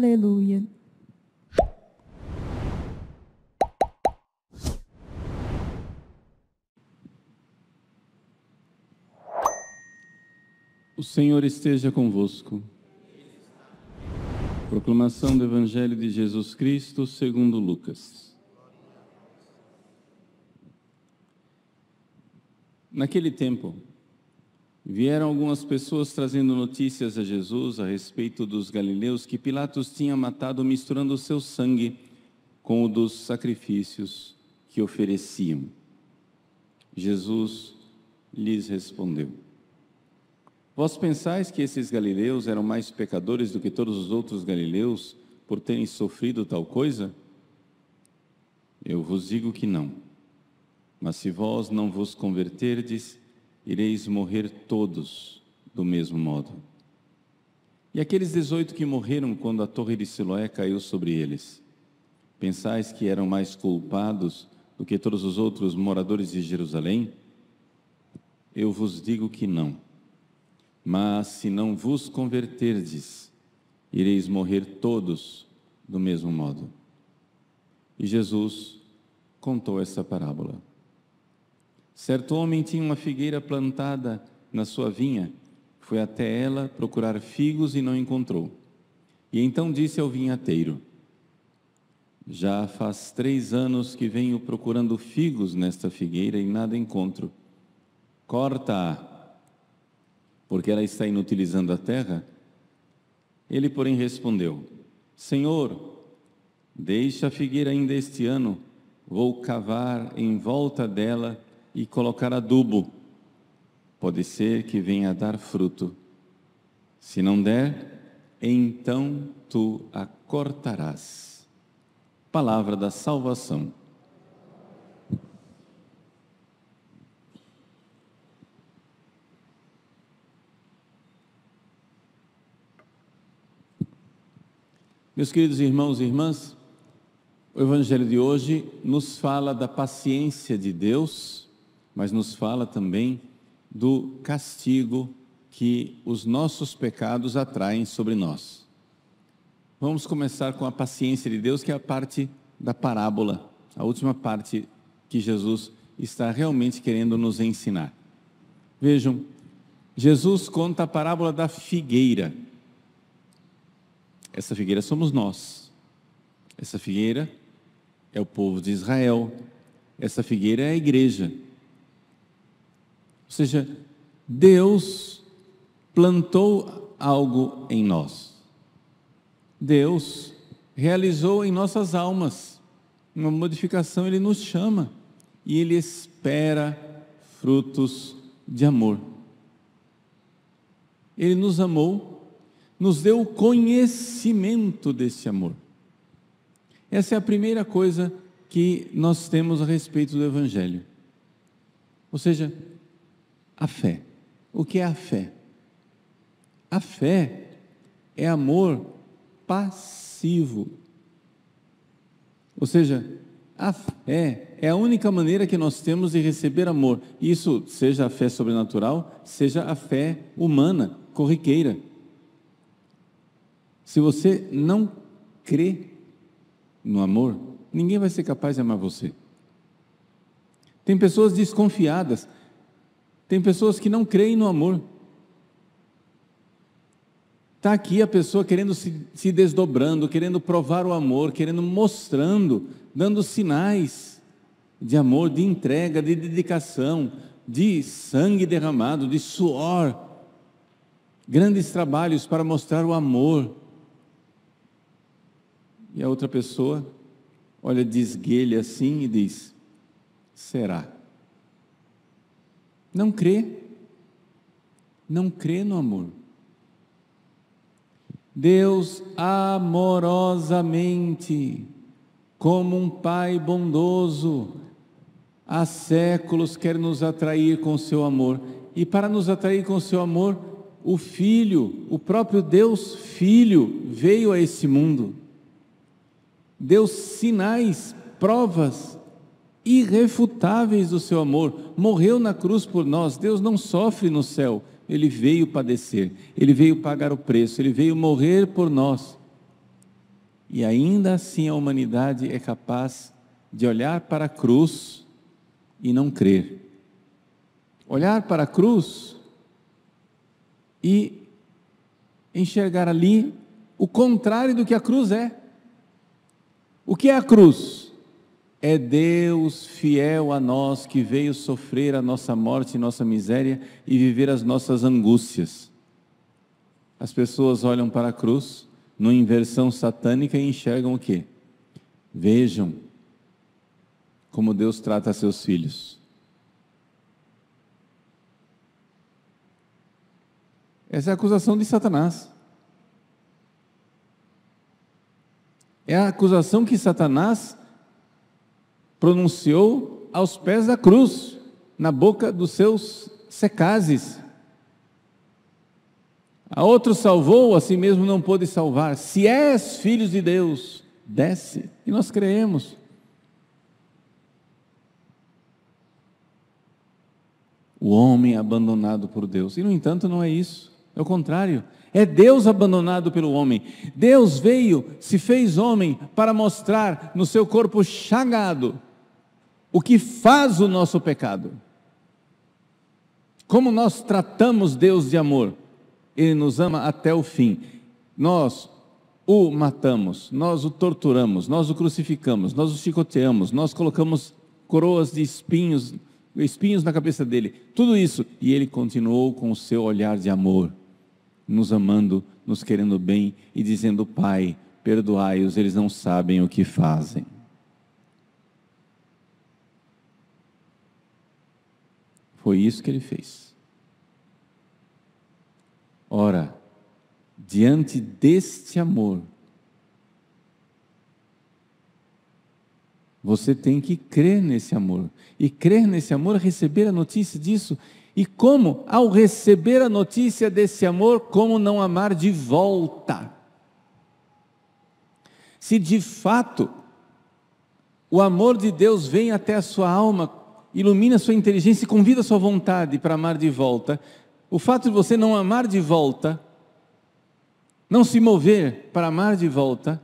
Aleluia. O Senhor esteja convosco. Proclamação do Evangelho de Jesus Cristo segundo Lucas. Naquele tempo, vieram algumas pessoas trazendo notícias a Jesus a respeito dos galileus que Pilatos tinha matado misturando o seu sangue com o dos sacrifícios que ofereciam. Jesus lhes respondeu: Vós pensais que esses galileus eram mais pecadores do que todos os outros galileus por terem sofrido tal coisa? Eu vos digo que não. Mas se vós não vos converterdes, ireis morrer todos do mesmo modo. E aqueles dezoito que morreram quando a torre de Siloé caiu sobre eles, pensais que eram mais culpados do que todos os outros moradores de Jerusalém? Eu vos digo que não. Mas se não vos converterdes, ireis morrer todos do mesmo modo. E Jesus contou essa parábola. Certo homem tinha uma figueira plantada na sua vinha. Foi até ela procurar figos e não encontrou. E então disse ao vinhateiro: Já faz três anos que venho procurando figos nesta figueira e nada encontro. Corta-a, porque ela está inutilizando a terra. Ele, porém, respondeu: Senhor, deixa a figueira ainda este ano, vou cavar em volta dela e colocar adubo. Pode ser que venha a dar fruto. Se não der, então tu a cortarás. Palavra da salvação. Meus queridos irmãos e irmãs, o Evangelho de hoje nos fala da paciência de Deus mas nos fala também do castigo que os nossos pecados atraem sobre nós. Vamos começar com a paciência de Deus, que é a parte da parábola, a última parte que Jesus está realmente querendo nos ensinar. Vejam, Jesus conta a parábola da figueira. Essa figueira somos nós. Essa figueira é o povo de Israel. Essa figueira é a igreja ou seja, Deus plantou algo em nós. Deus realizou em nossas almas uma modificação, Ele nos chama e Ele espera frutos de amor. Ele nos amou, nos deu o conhecimento desse amor. Essa é a primeira coisa que nós temos a respeito do Evangelho. Ou seja, a fé. O que é a fé? A fé é amor passivo. Ou seja, a fé é a única maneira que nós temos de receber amor. Isso seja a fé sobrenatural, seja a fé humana, corriqueira. Se você não crê no amor, ninguém vai ser capaz de amar você. Tem pessoas desconfiadas tem pessoas que não creem no amor. Está aqui a pessoa querendo se, se, desdobrando, querendo provar o amor, querendo mostrando, dando sinais de amor, de entrega, de dedicação, de sangue derramado, de suor. Grandes trabalhos para mostrar o amor. E a outra pessoa olha, desguelha assim e diz: será? Não crê. Não crê no amor. Deus amorosamente, como um pai bondoso, há séculos quer nos atrair com seu amor. E para nos atrair com seu amor, o Filho, o próprio Deus Filho, veio a esse mundo. Deu sinais, provas irrefutáveis do seu amor. Morreu na cruz por nós. Deus não sofre no céu. Ele veio padecer, ele veio pagar o preço, ele veio morrer por nós. E ainda assim a humanidade é capaz de olhar para a cruz e não crer. Olhar para a cruz e enxergar ali o contrário do que a cruz é. O que é a cruz? É Deus fiel a nós que veio sofrer a nossa morte e nossa miséria e viver as nossas angústias. As pessoas olham para a cruz, numa inversão satânica, e enxergam o quê? Vejam como Deus trata seus filhos. Essa é a acusação de Satanás. É a acusação que Satanás pronunciou aos pés da cruz, na boca dos seus secazes. A outro salvou, a si mesmo não pôde salvar. Se és filho de Deus, desce. E nós creemos. O homem é abandonado por Deus. E no entanto, não é isso. É o contrário. É Deus abandonado pelo homem. Deus veio, se fez homem, para mostrar no seu corpo chagado o que faz o nosso pecado. Como nós tratamos Deus de amor? Ele nos ama até o fim. Nós o matamos, nós o torturamos, nós o crucificamos, nós o chicoteamos, nós colocamos coroas de espinhos, espinhos na cabeça dele. Tudo isso e ele continuou com o seu olhar de amor, nos amando, nos querendo bem e dizendo: "Pai, perdoai-os, eles não sabem o que fazem". Foi isso que ele fez. Ora, diante deste amor, Você tem que crer nesse amor. E crer nesse amor é receber a notícia disso. E como, ao receber a notícia desse amor, como não amar de volta? Se de fato o amor de Deus vem até a sua alma, ilumina sua inteligência e convida sua vontade para amar de volta. O fato de você não amar de volta, não se mover para amar de volta,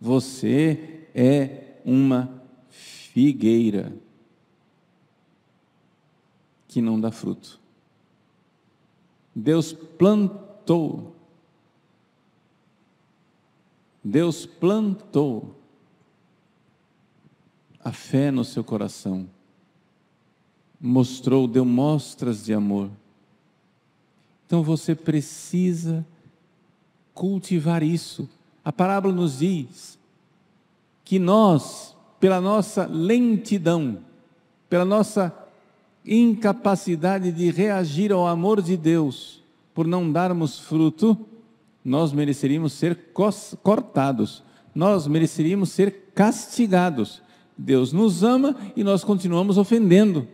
você é uma figueira que não dá fruto. Deus plantou. Deus plantou a fé no seu coração mostrou, deu mostras de amor. Então você precisa cultivar isso. A parábola nos diz que nós, pela nossa lentidão, pela nossa incapacidade de reagir ao amor de Deus, por não darmos fruto, nós mereceríamos ser cortados, nós mereceríamos ser castigados. Deus nos ama e nós continuamos ofendendo.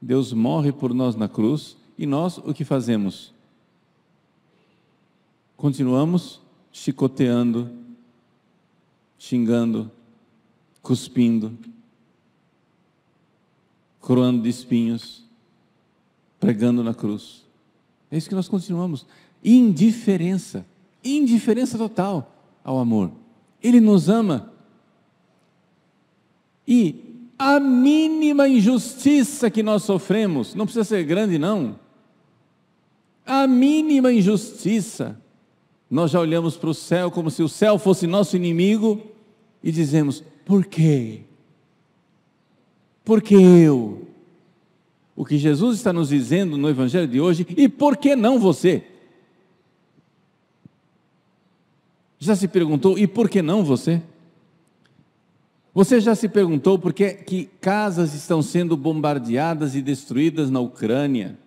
Deus morre por nós na cruz e nós o que fazemos? Continuamos chicoteando, xingando, cuspindo, coroando de espinhos, pregando na cruz. É isso que nós continuamos. Indiferença, indiferença total ao amor. Ele nos ama. E a mínima injustiça que nós sofremos, não precisa ser grande, não. A mínima injustiça, nós já olhamos para o céu como se o céu fosse nosso inimigo e dizemos: por quê? Por que eu? O que Jesus está nos dizendo no Evangelho de hoje, e por que não você? Já se perguntou, e por que não você? Você já se perguntou por que, que casas estão sendo bombardeadas e destruídas na Ucrânia,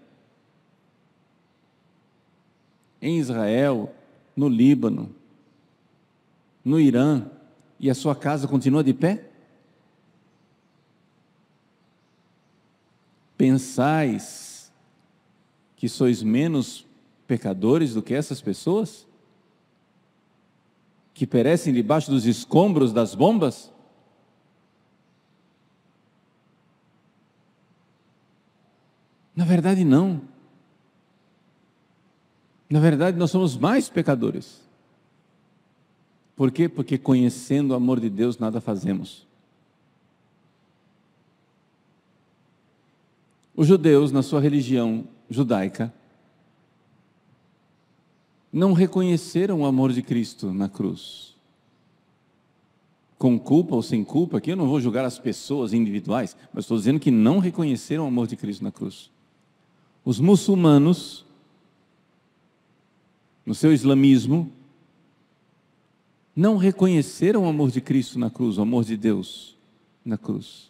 em Israel, no Líbano, no Irã, e a sua casa continua de pé? Pensais que sois menos pecadores do que essas pessoas? Que perecem debaixo dos escombros das bombas? Na verdade, não. Na verdade, nós somos mais pecadores. Por quê? Porque conhecendo o amor de Deus, nada fazemos. Os judeus, na sua religião judaica, não reconheceram o amor de Cristo na cruz. Com culpa ou sem culpa, aqui eu não vou julgar as pessoas individuais, mas estou dizendo que não reconheceram o amor de Cristo na cruz. Os muçulmanos, no seu islamismo, não reconheceram o amor de Cristo na cruz, o amor de Deus na cruz.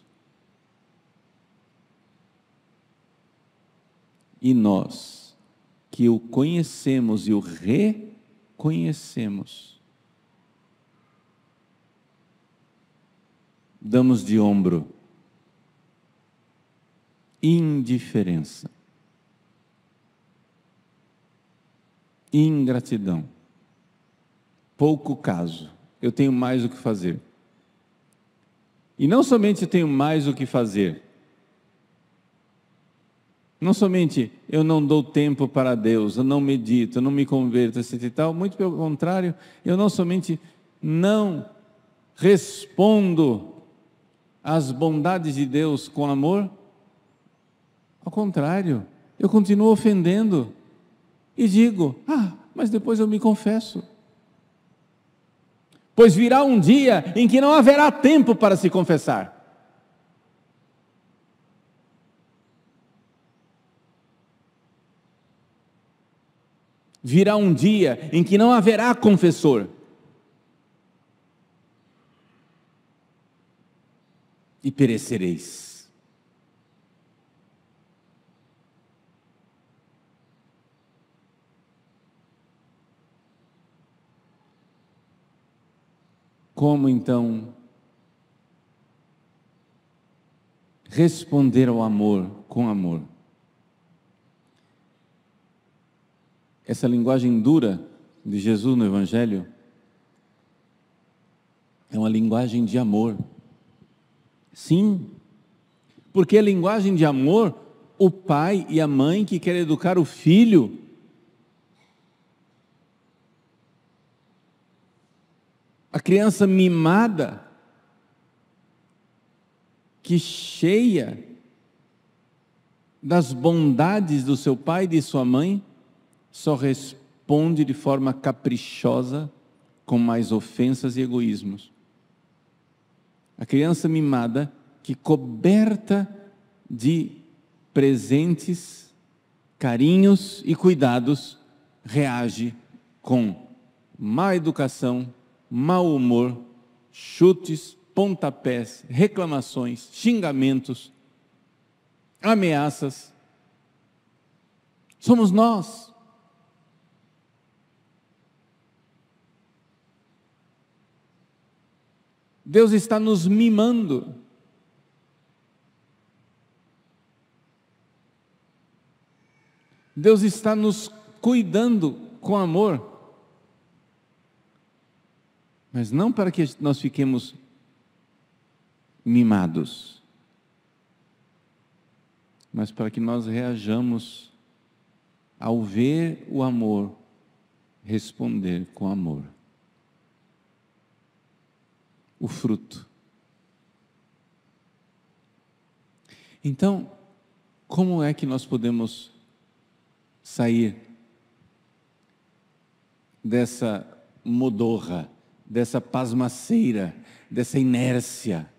E nós, que o conhecemos e o reconhecemos, damos de ombro indiferença. ingratidão. Pouco caso. Eu tenho mais o que fazer. E não somente eu tenho mais o que fazer, não somente eu não dou tempo para Deus, eu não medito, eu não me converto, etc e tal, muito pelo contrário, eu não somente não respondo às bondades de Deus com amor, ao contrário, eu continuo ofendendo e digo: Ah, mas depois eu me confesso. Pois virá um dia em que não haverá tempo para se confessar. Virá um dia em que não haverá confessor. E perecereis. Como então responder ao amor com amor? Essa linguagem dura de Jesus no Evangelho é uma linguagem de amor. Sim, porque a é linguagem de amor o pai e a mãe que querem educar o filho A criança mimada, que cheia das bondades do seu pai e de sua mãe, só responde de forma caprichosa, com mais ofensas e egoísmos. A criança mimada, que coberta de presentes, carinhos e cuidados, reage com má educação, mau humor, chutes, pontapés, reclamações, xingamentos, ameaças. Somos nós. Deus está nos mimando. Deus está nos cuidando com amor mas não para que nós fiquemos mimados, mas para que nós reajamos ao ver o amor, responder com amor. O fruto. Então, como é que nós podemos sair dessa modorra? dessa pasmaceira, dessa inércia,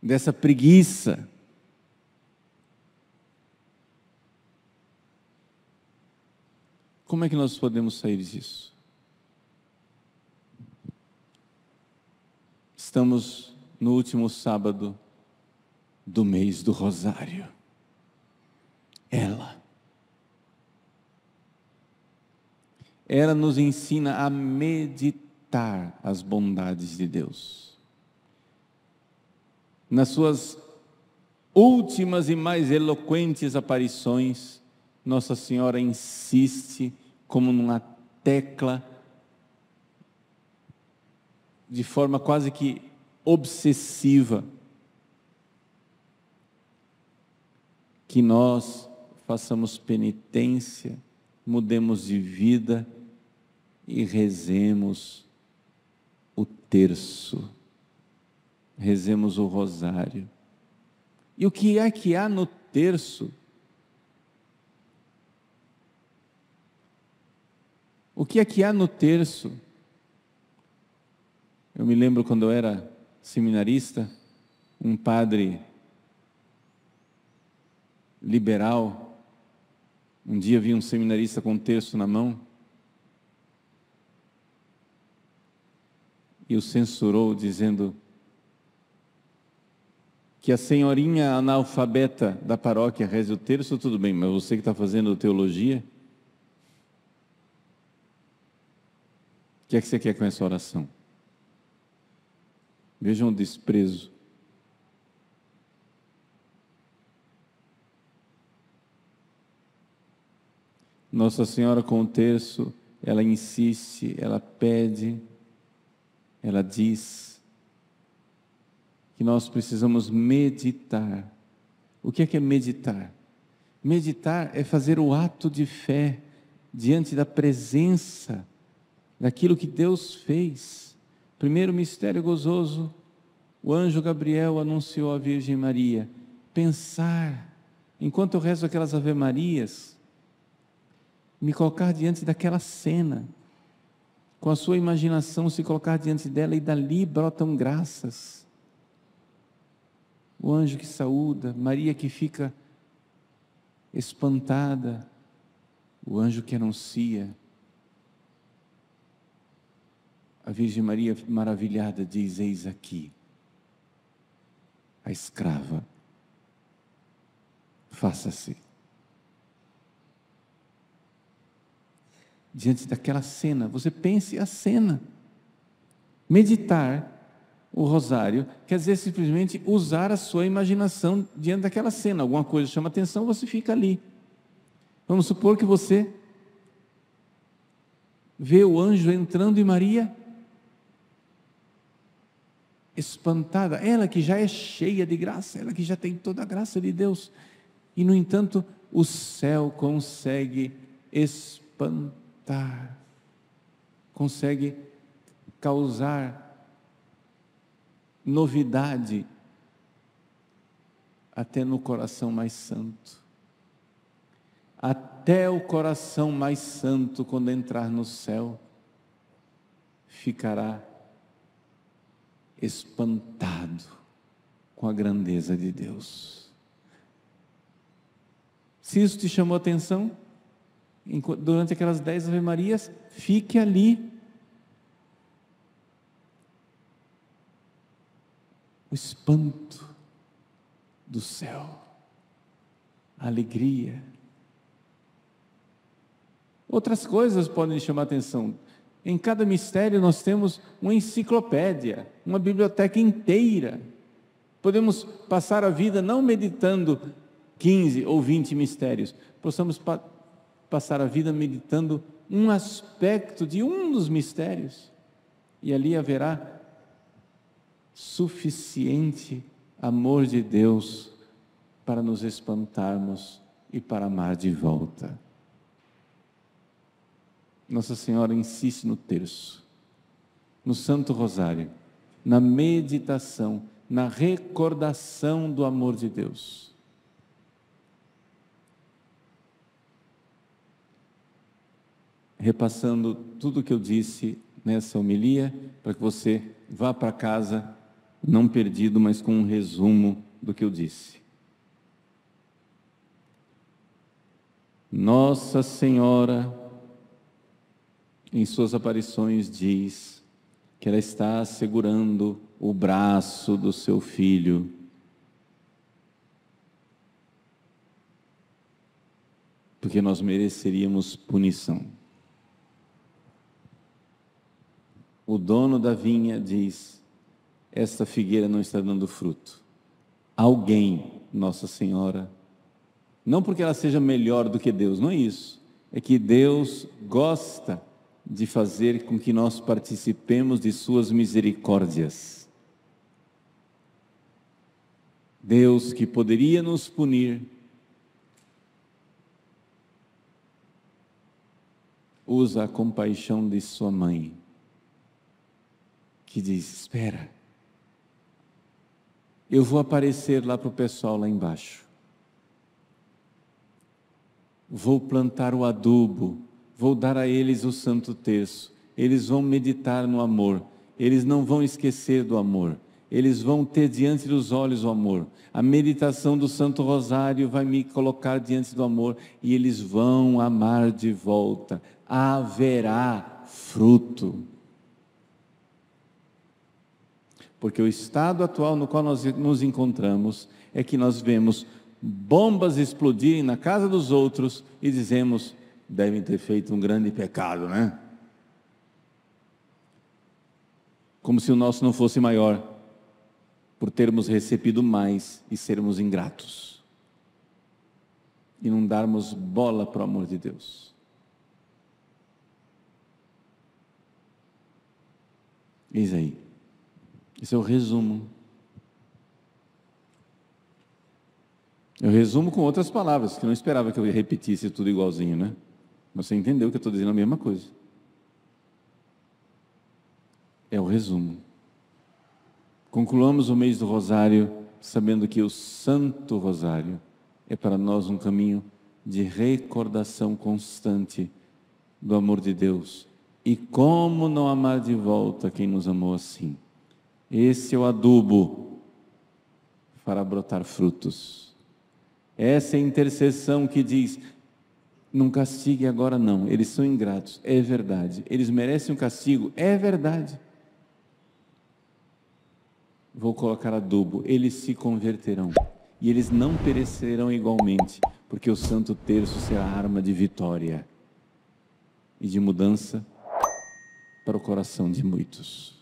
dessa preguiça. Como é que nós podemos sair disso? Estamos no último sábado do mês do Rosário. Ela ela nos ensina a meditar as bondades de Deus. Nas suas últimas e mais eloquentes aparições, Nossa Senhora insiste como numa tecla de forma quase que obsessiva que nós façamos penitência, mudemos de vida e rezemos o terço, rezemos o rosário. E o que é que há no terço? O que é que há no terço? Eu me lembro quando eu era seminarista, um padre liberal, um dia vi um seminarista com um terço na mão e o censurou, dizendo que a senhorinha analfabeta da paróquia reze o terço, tudo bem, mas você que está fazendo teologia, o que é que você quer com essa oração? Vejam o desprezo. Nossa Senhora com o terço, ela insiste, ela pede, ela diz que nós precisamos meditar. O que é que é meditar? Meditar é fazer o ato de fé diante da presença daquilo que Deus fez. Primeiro mistério gozoso, o anjo Gabriel anunciou à Virgem Maria: pensar, enquanto eu rezo aquelas Ave-Marias, me colocar diante daquela cena com a sua imaginação se colocar diante dela e dali brotam graças. O anjo que saúda, Maria que fica espantada, o anjo que anuncia. A Virgem Maria, maravilhada, diz: Eis aqui a escrava, faça-se. diante daquela cena. Você pense a cena. Meditar o rosário quer dizer simplesmente usar a sua imaginação diante daquela cena. Alguma coisa chama atenção, você fica ali. Vamos supor que você vê o anjo entrando e Maria espantada, ela que já é cheia de graça, ela que já tem toda a graça de Deus. E no entanto, o céu consegue espantar consegue causar novidade até no coração mais santo. Até o coração mais santo, quando entrar no céu, ficará espantado com a grandeza de Deus. Se isso te chamou atenção, durante aquelas dez Ave Marias, fique ali. O espanto do céu, a alegria. Outras coisas podem chamar atenção. Em cada mistério nós temos uma enciclopédia, uma biblioteca inteira. Podemos passar a vida não meditando 15 ou 20 mistérios, possamos passar a vida meditando um aspecto de um dos mistérios, e ali haverá suficiente amor de Deus para nos espantarmos e para amar de volta. Nossa Senhora insiste no terço, no Santo Rosário, na meditação, na recordação do amor de Deus. repassando tudo o que eu disse nessa homilia, para que você vá para casa não perdido, mas com um resumo do que eu disse. Nossa Senhora, em suas aparições, diz que ela está segurando o braço do seu filho. Porque nós mereceríamos punição. o dono da vinha diz: Esta figueira não está dando fruto. Alguém, Nossa Senhora, não porque ela seja melhor do que Deus, não é isso. É que Deus gosta de fazer com que nós participemos de Suas misericórdias. Deus que poderia nos punir, usa a compaixão de Sua mãe que diz: Espera, eu vou aparecer lá para o pessoal lá embaixo. Vou plantar o adubo, vou dar a eles o santo terço. Eles vão meditar no amor, eles não vão esquecer do amor, eles vão ter diante dos olhos o amor. A meditação do Santo Rosário vai me colocar diante do amor e eles vão amar de volta. Haverá fruto porque o estado atual no qual nós nos encontramos é que nós vemos bombas explodirem na casa dos outros e dizemos, devem ter feito um grande pecado, né? Como se o nosso não fosse maior, por termos recebido mais e sermos ingratos. E não darmos bola para o amor de Deus. Eis aí. Isso é o resumo. Eu é resumo com outras palavras, que não esperava que eu repetisse tudo igualzinho, né? Você entendeu que eu estou dizendo a mesma coisa. É o resumo. Concluamos o mês do Rosário sabendo que o Santo Rosário é para nós um caminho de recordação constante do amor de Deus. E como não amar de volta quem nos amou assim? Esse é o adubo para brotar frutos. Essa é a intercessão que diz: não castigue agora, não. Eles são ingratos, é verdade. Eles merecem um castigo, é verdade. Vou colocar adubo, eles se converterão e eles não perecerão igualmente, porque o Santo Terço será arma de vitória e de mudança para o coração de muitos.